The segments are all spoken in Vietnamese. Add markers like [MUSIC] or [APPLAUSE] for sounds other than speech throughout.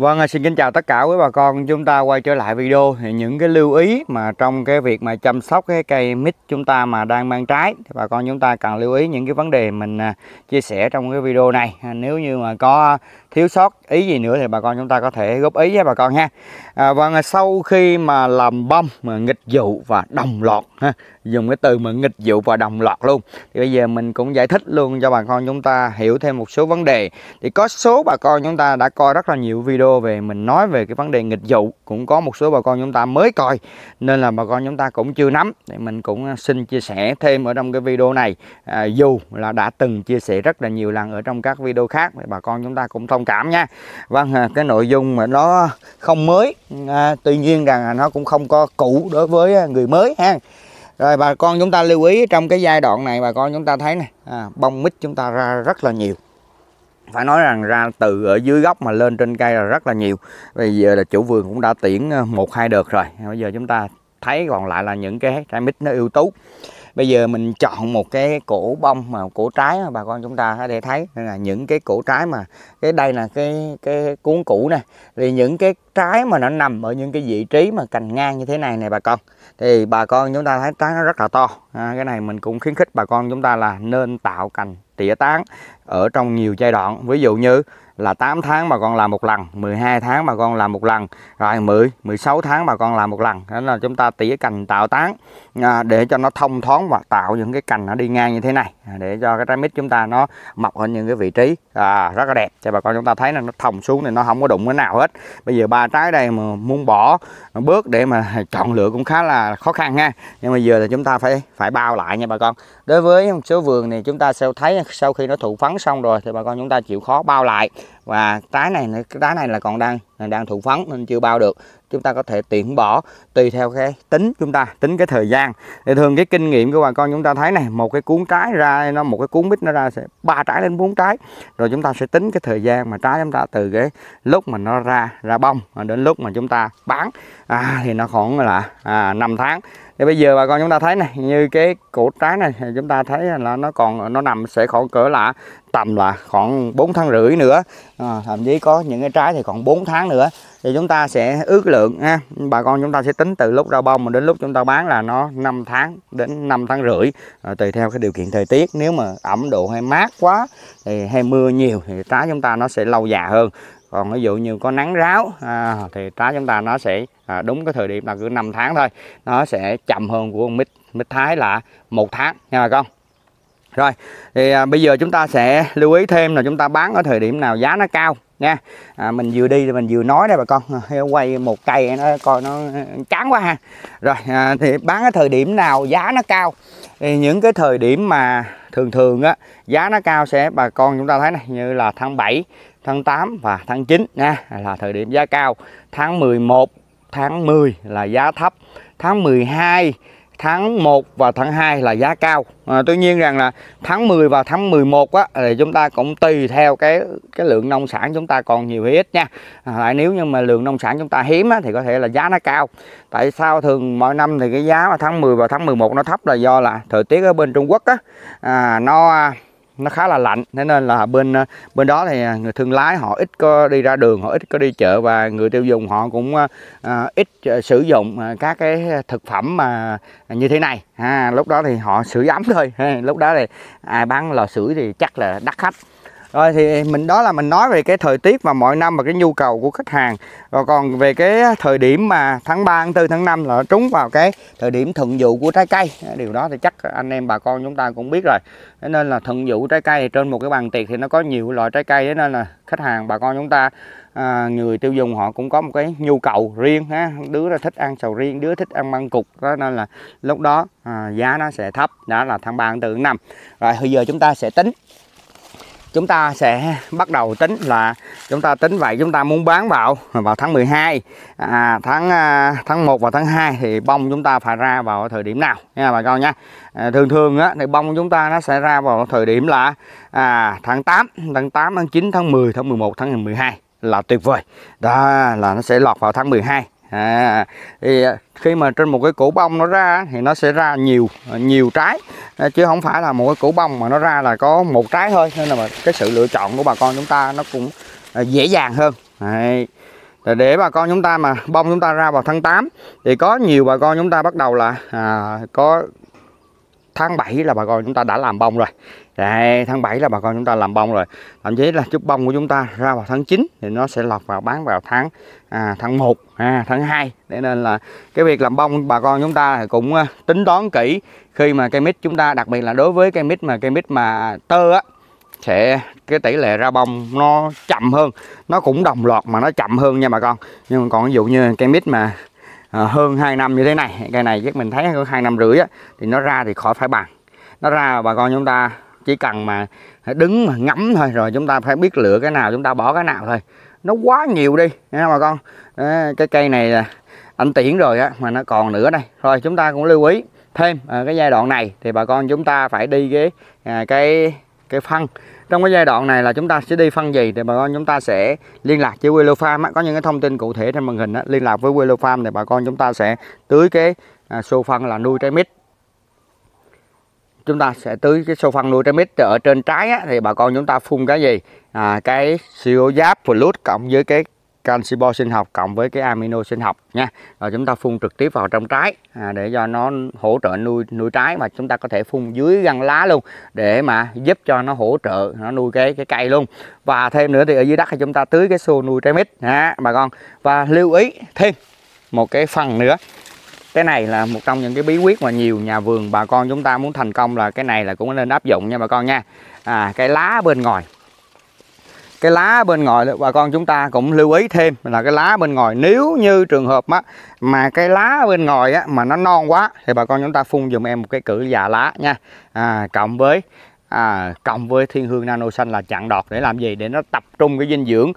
Vâng, à, xin kính chào tất cả quý bà con. Chúng ta quay trở lại video thì những cái lưu ý mà trong cái việc mà chăm sóc cái cây mít chúng ta mà đang mang trái thì bà con chúng ta cần lưu ý những cái vấn đề mình à, chia sẻ trong cái video này. À, nếu như mà có thiếu sót ý gì nữa thì bà con chúng ta có thể góp ý với bà con ha. À, vâng, sau khi mà làm bông mà nghịch dụ và đồng loạt ha, dùng cái từ mà nghịch dụ và đồng loạt luôn. Thì bây giờ mình cũng giải thích luôn cho bà con chúng ta hiểu thêm một số vấn đề. Thì có số bà con chúng ta đã coi rất là nhiều video video về mình nói về cái vấn đề nghịch vụ cũng có một số bà con chúng ta mới coi nên là bà con chúng ta cũng chưa nắm thì mình cũng à, xin chia sẻ thêm ở trong cái video này à, dù là đã từng chia sẻ rất là nhiều lần ở trong các video khác thì bà con chúng ta cũng thông cảm nha vâng à, cái nội dung mà nó không mới à, tuy nhiên rằng là nó cũng không có cũ đối với người mới ha rồi bà con chúng ta lưu ý trong cái giai đoạn này bà con chúng ta thấy này à, bông mít chúng ta ra rất là nhiều phải nói rằng ra từ ở dưới gốc mà lên trên cây là rất là nhiều bây giờ là chủ vườn cũng đã tiễn ờ, một hai đợt rồi bây giờ chúng ta thấy còn lại là những cái trái mít nó ưu tú bây giờ mình chọn một cái cổ bông mà cổ trái mà bà con chúng ta để thấy Nên là những cái cổ trái mà cái đây là cái cái cuốn cũ này thì những cái trái mà nó nằm ở những cái vị trí mà cành ngang như thế này này bà con thì bà con chúng ta thấy trái nó rất là to à, cái này mình cũng khuyến khích bà con chúng ta là nên tạo cành tỉa tán ở trong nhiều giai đoạn ví dụ như là 8 tháng bà con làm một lần 12 tháng bà con làm một lần rồi 10 16 tháng bà con làm một lần đó là chúng ta tỉa cành tạo tán à, để cho nó thông thoáng và tạo những cái cành nó đi ngang như thế này à, để cho cái trái mít chúng ta nó mọc ở những cái vị trí à, rất là đẹp cho bà con chúng ta thấy là nó thông xuống thì nó không có đụng cái nào hết bây giờ ba trái đây mà muốn bỏ bước để mà [LAUGHS] chọn lựa cũng khá là khó khăn nha nhưng mà giờ thì chúng ta phải phải bao lại nha bà con đối với một số vườn này chúng ta sẽ thấy sau khi nó thụ phấn xong rồi thì bà con chúng ta chịu khó bao lại và trái này cái trái này là còn đang đang thụ phấn nên chưa bao được chúng ta có thể tiện bỏ tùy theo cái tính chúng ta tính cái thời gian thì thường cái kinh nghiệm của bà con chúng ta thấy này một cái cuốn trái ra nó một cái cuốn bít nó ra sẽ ba trái đến bốn trái rồi chúng ta sẽ tính cái thời gian mà trái chúng ta từ cái lúc mà nó ra ra bông đến lúc mà chúng ta bán à, thì nó khoảng là à, 5 tháng thì bây giờ bà con chúng ta thấy này như cái củ trái này chúng ta thấy là nó còn nó nằm sẽ khoảng cỡ là tầm là khoảng 4 tháng rưỡi nữa à, thậm chí có những cái trái thì còn 4 tháng nữa thì chúng ta sẽ ước lượng ha bà con chúng ta sẽ tính từ lúc ra bông mà đến lúc chúng ta bán là nó 5 tháng đến 5 tháng rưỡi à, tùy theo cái điều kiện thời tiết nếu mà ẩm độ hay mát quá thì hay mưa nhiều thì trái chúng ta nó sẽ lâu già hơn còn ví dụ như có nắng ráo à, thì trái chúng ta nó sẽ à, đúng cái thời điểm là cứ 5 tháng thôi nó sẽ chậm hơn của mít mít thái là một tháng nha bà con rồi thì à, bây giờ chúng ta sẽ lưu ý thêm là chúng ta bán ở thời điểm nào giá nó cao nha à, mình vừa đi thì mình vừa nói đây bà con ờ, quay một cây nó coi nó chán quá ha rồi à, thì bán cái thời điểm nào giá nó cao thì những cái thời điểm mà thường thường á giá nó cao sẽ bà con chúng ta thấy này như là tháng 7 tháng 8 và tháng 9 nha là thời điểm giá cao tháng 11 tháng 10 là giá thấp tháng 12 tháng 1 và tháng 2 là giá cao à, tuy nhiên rằng là tháng 10 và tháng 11 á thì chúng ta cũng tùy theo cái cái lượng nông sản chúng ta còn nhiều hay ít nha à, lại nếu như mà lượng nông sản chúng ta hiếm á, thì có thể là giá nó cao tại sao thường mỗi năm thì cái giá mà tháng 10 và tháng 11 nó thấp là do là thời tiết ở bên Trung Quốc á à, nó nó khá là lạnh thế nên là bên ờ, bên đó thì ờ, người thương lái họ ít có đi ra đường họ ít có đi chợ và người tiêu dùng họ cũng ờ, ít sử dụng các cái thực phẩm mà như thế này ha à, lúc đó thì họ sưởi ấm thôi [LAUGHS] lúc đó thì ai bán lò sưởi thì chắc là đắt khách rồi thì mình đó là mình nói về cái thời tiết và mọi năm và cái nhu cầu của khách hàng rồi còn về cái thời điểm mà tháng 3, tháng 4, tháng 5 là trúng vào cái thời điểm thuận vụ của trái cây điều đó thì chắc anh em bà con chúng ta cũng biết rồi thế nên là thuận vụ trái cây trên một cái bàn tiệc thì nó có nhiều loại trái cây thế nên là khách hàng bà con chúng ta à, người tiêu dùng họ cũng có một cái nhu cầu riêng ha đứa là thích ăn sầu riêng đứa thích ăn măng cục đó nên là lúc đó à, giá nó sẽ thấp đó là tháng 3 tháng 4 tháng 5 rồi bây giờ chúng ta sẽ tính chúng ta sẽ bắt đầu tính là chúng ta tính vậy chúng ta muốn bán vào vào tháng 12 à, tháng à, tháng 1 và tháng 2 thì bông chúng ta phải ra vào thời điểm nào nha bà con nha à, thường thường á, thì bông chúng ta nó sẽ ra vào thời điểm là à, tháng 8 tháng 8 tháng 9 tháng 10 tháng 11 tháng 12 là tuyệt vời đó là nó sẽ lọt vào tháng 12 à, thì à, khi mà trên một cái củ bông nó ra thì nó sẽ ra nhiều à, nhiều trái à, chứ không phải là một cái củ bông mà nó ra là có một trái thôi nên là mà cái sự lựa chọn của bà con chúng ta nó cũng dễ dàng hơn Đấy. Để, để bà con chúng ta mà bông chúng ta ra vào tháng 8 thì có nhiều bà con chúng ta bắt đầu là à, có tháng 7 là bà con chúng ta đã làm bông rồi Đấy, tháng 7 là bà con chúng ta làm bông rồi thậm chí là chút bông của chúng ta ra vào tháng 9 thì nó sẽ lọt vào bán vào tháng à, tháng 1 à, tháng 2 để nên là cái việc làm bông bà con chúng ta cũng à, tính toán kỹ khi mà cây mít chúng ta đặc biệt là đối với cây mít mà cây mít mà tơ á sẽ cái tỷ lệ ra bông nó chậm hơn nó cũng đồng loạt mà nó chậm hơn nha bà con nhưng còn ví dụ như cây mít mà Ờ, hơn 2 năm như thế này cây này chắc mình thấy hơn hai năm rưỡi á, thì nó ra thì khỏi phải bàn nó ra bà con chúng ta chỉ cần mà đứng mà ngắm thôi rồi chúng ta phải biết lựa cái nào chúng ta bỏ cái nào thôi nó quá nhiều đi nha bà con ờ, cái cây này anh tiễn rồi á mà nó còn nữa đây rồi chúng ta cũng lưu ý thêm ờ, cái giai đoạn này thì bà con chúng ta phải đi cái à, cái cái phân trong cái giai đoạn này là chúng ta sẽ đi phân gì thì bà con chúng ta sẽ liên lạc với Willow Farm có những cái thông tin cụ thể trên màn hình á. liên lạc với Willow Farm thì bà con chúng ta sẽ tưới cái xô à, phân là nuôi trái mít chúng ta sẽ tưới cái xô phân nuôi trái mít ở trên trái á, thì bà con chúng ta phun cái gì à, cái siêu giáp fluid cộng với cái Canxi canxibo sinh học cộng với cái amino sinh học nha rồi chúng ta phun trực tiếp vào trong trái à, để cho nó hỗ trợ nuôi nuôi trái mà chúng ta có thể phun dưới găng lá luôn để mà giúp cho nó hỗ trợ nó nuôi cái cái cây luôn và thêm nữa thì ở dưới đất thì chúng ta tưới cái xô nuôi trái mít nha bà con và lưu ý thêm một cái phần nữa cái này là một trong những cái bí quyết mà nhiều nhà vườn bà con chúng ta muốn thành công là cái này là cũng nên áp dụng nha bà con nha à, cái lá bên ngoài cái lá bên ngoài bà con chúng ta cũng lưu ý thêm là cái lá bên ngoài nếu như trường hợp á, mà cái lá bên ngoài á, mà nó non quá thì bà con chúng ta phun dùm em một cái cử già lá nha à, cộng với à, cộng với thiên hương nano xanh là chặn đọt để làm gì để nó tập trung cái dinh dưỡng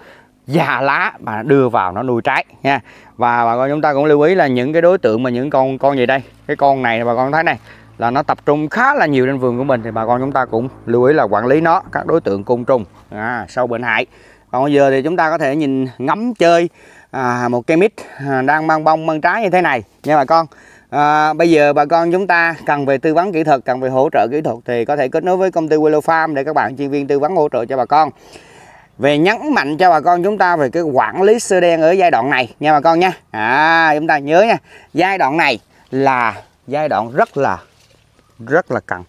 già lá mà đưa vào nó nuôi trái nha và bà con chúng ta cũng lưu ý là những cái đối tượng mà những con con gì đây cái con này bà con thấy này là nó tập trung khá là nhiều trên vườn của mình thì bà con chúng ta cũng lưu ý là quản lý nó các đối tượng côn trùng à, sâu bệnh hại còn bây giờ thì chúng ta có thể nhìn ngắm chơi à, một cây mít à, đang mang bông mang trái như thế này nha bà con à, bây giờ bà con chúng ta cần về tư vấn kỹ thuật cần về hỗ trợ kỹ thuật thì có thể kết nối với công ty Willow Farm để các bạn chuyên viên tư vấn hỗ trợ cho bà con về nhấn mạnh cho bà con chúng ta về cái quản lý sơ đen ở giai đoạn này nha bà con nha à chúng ta nhớ nha giai đoạn này là giai đoạn rất là rất là cần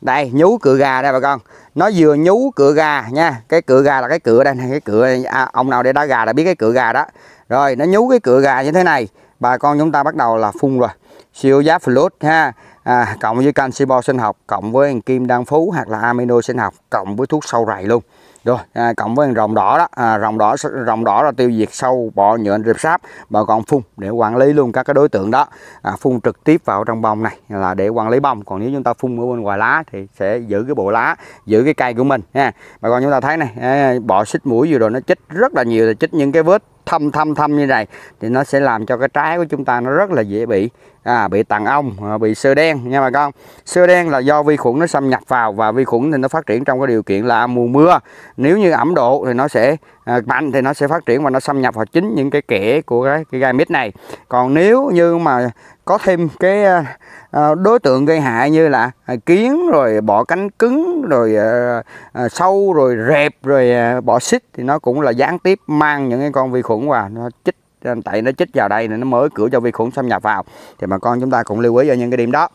đây nhú cửa gà đây bà con nó vừa nhú cửa gà nha cái cửa gà là cái cửa đây này cái cửa à, ông nào để đá gà đã biết cái cửa gà đó rồi nó nhú cái cửa gà như thế này bà con chúng ta bắt đầu là phun rồi siêu giá flut ha à, cộng với canxi bo sinh học cộng với kim đan phú hoặc là amino sinh học cộng với thuốc sâu rầy luôn rồi à, cộng với rồng đỏ đó à, rồng đỏ rồng đỏ là tiêu diệt sâu bọ nhựa rệp sáp bà con phun để quản lý luôn các cái đối tượng đó à, phun trực tiếp vào trong bông này là để quản lý bông còn nếu chúng ta phun ở bên ngoài lá thì sẽ giữ cái bộ lá giữ cái cây của mình nha bà con chúng ta thấy này à, bọ xích mũi vừa rồi nó chích rất là nhiều là chích những cái vết thâm thâm thâm như này thì nó sẽ làm cho cái trái của chúng ta nó rất là dễ bị à, bị tàn ong à, bị sơ đen nha bà con sơ đen là do vi khuẩn nó xâm nhập vào và vi khuẩn thì nó phát triển trong cái điều kiện là mùa mưa nếu như ẩm độ thì nó sẽ à, mạnh thì nó sẽ phát triển và nó xâm nhập vào chính những cái kẽ của cái, cái gai mít này còn nếu như mà có thêm cái à, à đối tượng gây hại như là à, kiến rồi bọ cánh cứng rồi à, sâu rồi rẹp rồi à, bọ xít thì nó cũng là gián tiếp mang những cái con vi khuẩn vào nó chích cho nên tại nó chích vào đây nên nó mới cửa cho vi khuẩn xâm nhập vào thì bà con chúng ta cũng lưu ý ở những cái điểm đó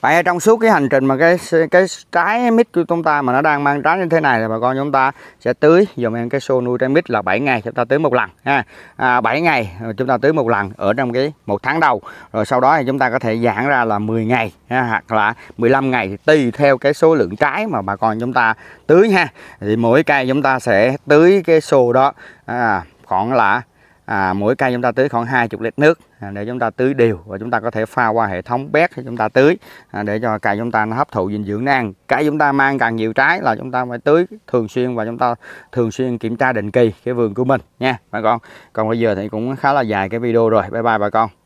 vậy trong suốt cái hành trình mà cái cái trái mít của chúng ta mà nó đang mang trái như thế này thì bà con chúng ta sẽ tưới dùng em cái xô nuôi trái mít là 7 ngày chúng ta tưới một lần ha à, 7 ngày chúng ta tưới một lần ở trong cái một tháng đầu rồi sau đó thì chúng ta có thể giãn ra là 10 ngày ha, hoặc là 15 ngày tùy theo cái số lượng trái mà bà con chúng ta tưới ha thì mỗi cây chúng ta sẽ tưới cái xô đó à, khoảng là à, mỗi cây chúng ta tưới khoảng 20 lít nước à, để chúng ta tưới đều và chúng ta có thể pha qua hệ thống bét để chúng ta tưới à, để cho cây chúng ta nó hấp thụ dinh dưỡng nó ăn cái chúng ta mang càng nhiều trái là chúng ta phải tưới thường xuyên và chúng ta thường xuyên kiểm tra định kỳ cái vườn của mình nha bà con còn bây giờ thì cũng khá là dài cái video rồi bye bye bà con